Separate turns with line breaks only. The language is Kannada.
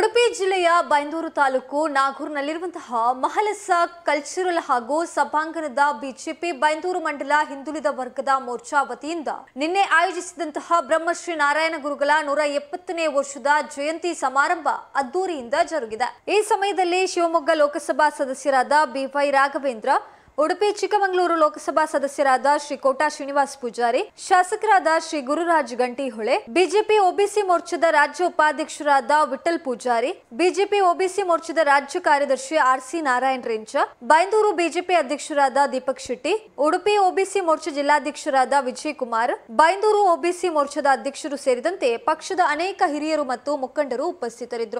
ಉಡುಪಿ ಜಿಲ್ಲೆಯ ಬೈಂದೂರು ತಾಲೂಕು ನಾಗೂರ್ನಲ್ಲಿರುವಂತಹ ಮಹಲಸ ಕಲ್ಚರಲ್ ಹಾಗೂ ಸಭಾಂಗಣದ ಬಿಜೆಪಿ ಬೈಂದೂರು ಮಂಡಲ ಹಿಂದುಳಿದ ವರ್ಗದ ಮೋರ್ಚಾ ವತಿಯಿಂದ ನಿನ್ನೆ ಆಯೋಜಿಸಿದಂತಹ ಬ್ರಹ್ಮಶ್ರೀ ನಾರಾಯಣ ಗುರುಗಳ ನೂರ ಎಪ್ಪತ್ತನೇ ವರ್ಷದ ಜಯಂತಿ ಸಮಾರಂಭ ಅದ್ದೂರಿಯಿಂದ ಜರುಗಿದೆ ಈ ಸಮಯದಲ್ಲಿ ಶಿವಮೊಗ್ಗ ಲೋಕಸಭಾ ಸದಸ್ಯರಾದ ಬಿವೈ ರಾಘವೇಂದ್ರ ಉಡುಪಿ ಚಿಕ್ಕಮಗಳೂರು ಲೋಕಸಭಾ ಸದಸ್ಯರಾದ ಶ್ರೀ ಕೋಟಾ ಶ್ರೀನಿವಾಸ್ ಪೂಜಾರಿ ಶಾಸಕರಾದ ಶ್ರೀ ಗುರುರಾಜ್ ಗಂಟಿಹೊಳೆ ಬಿಜೆಪಿ ಒಬಿಸಿ ಮೋರ್ಚಾದ ರಾಜ್ಯ ಉಪಾಧ್ಯಕ್ಷರಾದ ವಿಠಲ್ ಪೂಜಾರಿ ಬಿಜೆಪಿ ಒಬಿಸಿ ಮೋರ್ಚಾದ ರಾಜ್ಯ ಕಾರ್ಯದರ್ಶಿ ಆರ್ ಸಿ ನಾರಾಯಣ್ ರೇಂಚ ಬೈಂದೂರು ಬಿಜೆಪಿ ಅಧ್ಯಕ್ಷರಾದ ದೀಪಕ್ ಶೆಟ್ಟಿ ಉಡುಪಿ ಒಬಿಸಿ ಮೋರ್ಚಾ ಜಿಲ್ಲಾಧ್ಯಕ್ಷರಾದ ವಿಜಯ್ ಕುಮಾರ್ ಬೈಂದೂರು ಒಬಿಸಿ ಮೋರ್ಚಾದ ಅಧ್ಯಕ್ಷರು ಸೇರಿದಂತೆ ಪಕ್ಷದ ಅನೇಕ ಹಿರಿಯರು ಮತ್ತು ಮುಖಂಡರು ಉಪಸ್ಥಿತರಿದ್ದರು